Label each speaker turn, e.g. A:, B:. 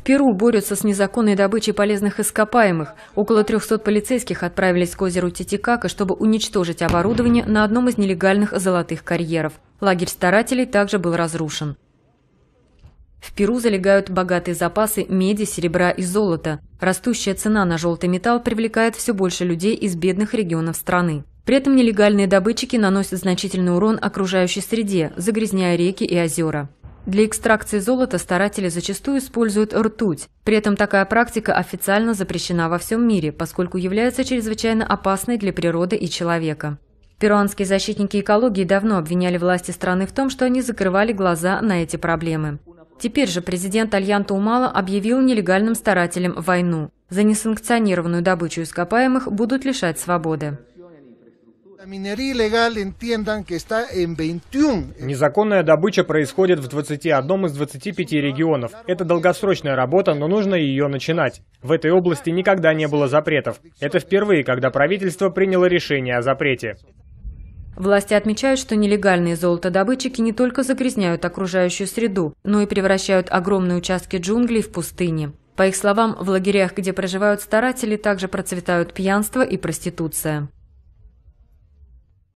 A: В Перу борются с незаконной добычей полезных ископаемых. Около 300 полицейских отправились к озеру Титикака, чтобы уничтожить оборудование на одном из нелегальных золотых карьеров. Лагерь старателей также был разрушен. В Перу залегают богатые запасы меди, серебра и золота. Растущая цена на желтый металл привлекает все больше людей из бедных регионов страны. При этом нелегальные добытчики наносят значительный урон окружающей среде, загрязняя реки и озера. Для экстракции золота старатели зачастую используют ртуть. При этом такая практика официально запрещена во всем мире, поскольку является чрезвычайно опасной для природы и человека. Перуанские защитники экологии давно обвиняли власти страны в том, что они закрывали глаза на эти проблемы. Теперь же президент Альянта Умала объявил нелегальным старателям войну. За несанкционированную добычу ископаемых будут лишать свободы.
B: Незаконная добыча происходит в 21 из 25 регионов. Это долгосрочная работа, но нужно ее начинать. В этой области никогда не было запретов. Это впервые, когда правительство приняло решение о запрете.
A: Власти отмечают, что нелегальные золотодобытчики не только загрязняют окружающую среду, но и превращают огромные участки джунглей в пустыни. По их словам, в лагерях, где проживают старатели, также процветают пьянство и проституция.